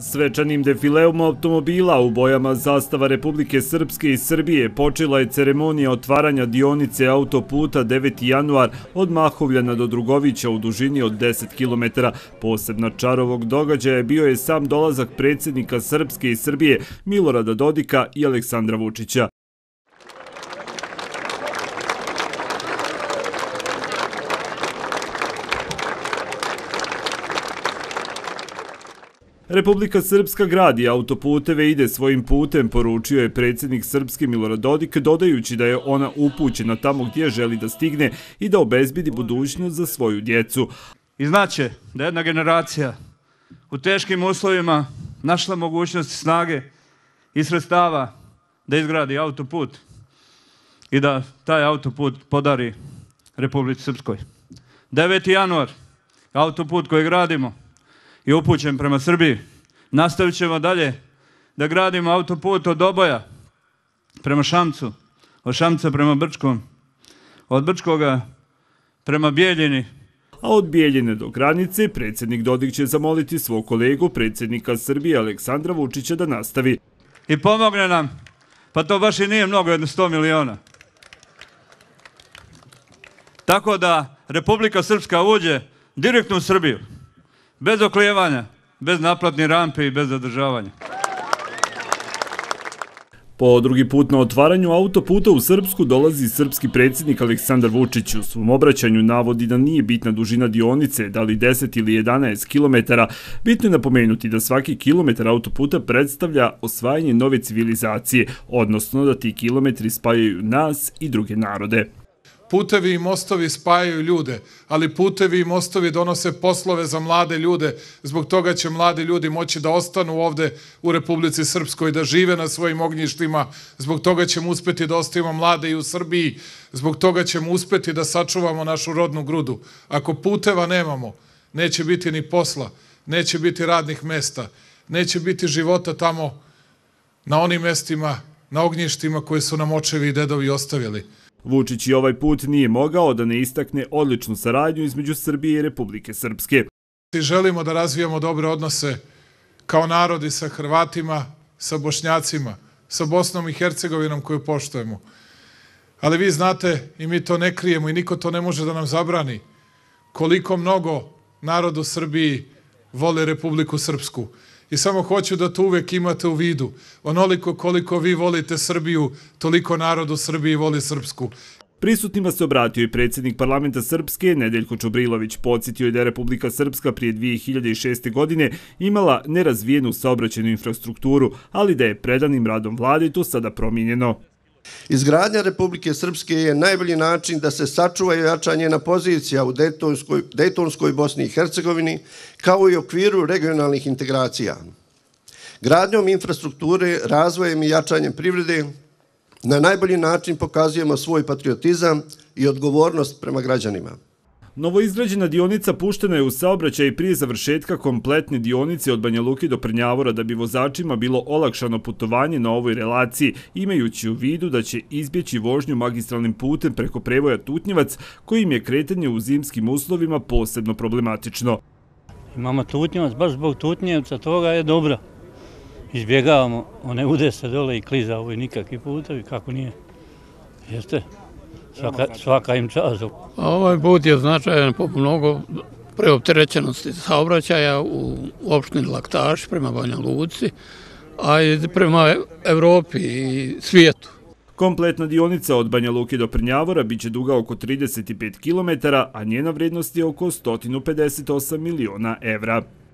Svečanim defileom automobila u bojama zastava Republike Srpske i Srbije počela je ceremonija otvaranja dionice autoputa 9. januar od Mahovljana do Drugovića u dužini od 10 km. Posebna čar ovog događaja bio je sam dolazak predsjednika Srpske i Srbije Milorada Dodika i Aleksandra Vučića. Republika Srpska gradi autoputeve ide svojim putem, poručio je predsjednik Srpske Milorad Dodik, dodajući da je ona upućena tamo gdje želi da stigne i da obezbidi budućnost za svoju djecu. I znaće da jedna generacija u teškim uslovima našla mogućnost snage i sredstava da izgradi autoput i da taj autoput podari Republici Srpskoj. 9. januar, autoput koji gradimo, i upućen prema Srbiji. Nastavit ćemo dalje da gradimo autoput od Oboja prema Šamcu, od Šamca prema Brčkom, od Brčkoga prema Bijeljini. A od Bijeljine do granice predsjednik Dodik će zamoliti svog kolegu predsjednika Srbije Aleksandra Vučića da nastavi. I pomogne nam, pa to baš i nije mnogo, jedno sto miliona. Tako da Republika Srpska uđe direktno u Srbiju bez oklijevanja, bez naplatne rampe i bez zadržavanja. Po drugi put na otvaranju autoputa u Srpsku dolazi srpski predsjednik Aleksandar Vučić. U svom obraćanju navodi da nije bitna dužina dionice, da li 10 ili 11 kilometara. Bitno je napomenuti da svaki kilometar autoputa predstavlja osvajanje nove civilizacije, odnosno da ti kilometri spajaju nas i druge narode putevi i mostovi spajaju ljude, ali putevi i mostovi donose poslove za mlade ljude, zbog toga će mladi ljudi moći da ostanu ovde u Republici Srpskoj, da žive na svojim ognjištima, zbog toga ćemo uspeti da ostavimo mlade i u Srbiji, zbog toga ćemo uspeti da sačuvamo našu rodnu grudu. Ako puteva nemamo, neće biti ni posla, neće biti radnih mesta, neće biti života tamo na onim mestima, na ognjištima koje su nam očevi i dedovi ostavili. Vučić i ovaj put nije mogao da ne istakne odličnu saradnju između Srbije i Republike Srpske. Želimo da razvijamo dobre odnose kao narodi sa Hrvatima, sa Bošnjacima, sa Bosnom i Hercegovinom koju poštojemo. Ali vi znate i mi to ne krijemo i niko to ne može da nam zabrani koliko mnogo narodu u Srbiji voli Republiku Srpsku i samo hoću da to uvek imate u vidu. Onoliko koliko vi volite Srbiju, toliko narod u Srbiji voli Srpsku. Prisutnima se obratio i predsjednik parlamenta Srpske, Nedeljko Čubrilović, podsjetio je da je Republika Srpska prije 2006. godine imala nerazvijenu saobraćenu infrastrukturu, ali da je predanim radom vlade to sada promijenjeno. Izgradnja Republike Srpske je najbolji način da se sačuva i ojačanje na pozicija u Dejtonskoj Bosni i Hercegovini, kao i okviru regionalnih integracija. Gradnjom infrastrukture, razvojem i jačanjem privrede na najbolji način pokazujemo svoj patriotizam i odgovornost prema građanima. Novoizgrađena dionica puštena je u saobraćaj prije završetka kompletne dionice od Banja Luki do Prnjavora da bi vozačima bilo olakšano putovanje na ovoj relaciji, imajući u vidu da će izbjeći vožnju magistralnim putem preko prevoja Tutnjevac, kojim je kretanje u zimskim uslovima posebno problematično. Imamo Tutnjevac, baš zbog Tutnjevca toga je dobro. Izbjegavamo one udese dole i kliza ovoj nikakvi putovi, kako nije. Jeste? svaka, im čazu. Ovaj put je značajan po mnogo preopterećenosti saobraćaja u opštini Laktaš prema Banja Luci, a i prema Evropi i svijetu. Kompletna dionica od Banja Luki do Prnjavora bit će duga oko 35 km, a njena vrednost je oko 158 miliona evra.